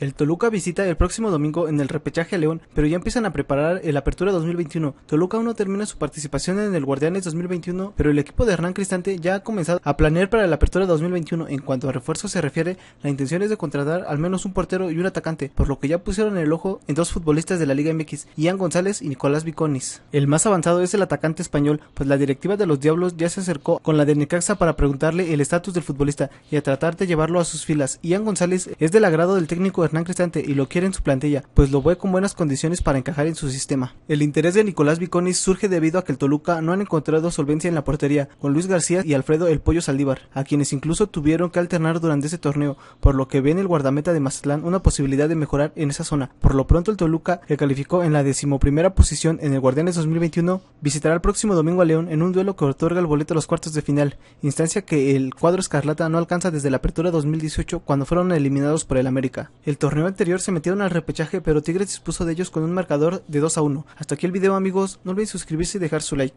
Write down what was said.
El Toluca visita el próximo domingo en el repechaje a León, pero ya empiezan a preparar el Apertura 2021. Toluca aún no termina su participación en el Guardianes 2021, pero el equipo de Hernán Cristante ya ha comenzado a planear para el Apertura 2021. En cuanto a refuerzos se refiere, la intención es de contratar al menos un portero y un atacante, por lo que ya pusieron el ojo en dos futbolistas de la Liga MX, Ian González y Nicolás Viconis. El más avanzado es el atacante español, pues la directiva de los Diablos ya se acercó con la de Necaxa para preguntarle el estatus del futbolista y a tratar de llevarlo a sus filas. Ian González es del agrado del técnico Hernán Cristante y lo quiere en su plantilla, pues lo ve con buenas condiciones para encajar en su sistema. El interés de Nicolás Viconis surge debido a que el Toluca no han encontrado solvencia en la portería, con Luis García y Alfredo El Pollo Saldívar, a quienes incluso tuvieron que alternar durante ese torneo, por lo que ven el guardameta de Mazatlán una posibilidad de mejorar en esa zona. Por lo pronto el Toluca, que calificó en la decimoprimera posición en el Guardianes 2021, visitará el próximo domingo a León en un duelo que otorga el boleto a los cuartos de final, instancia que el cuadro escarlata no alcanza desde la apertura 2018 cuando fueron eliminados por el América. El torneo anterior se metieron al repechaje, pero Tigres dispuso de ellos con un marcador de 2 a 1. Hasta aquí el video amigos, no olviden suscribirse y dejar su like.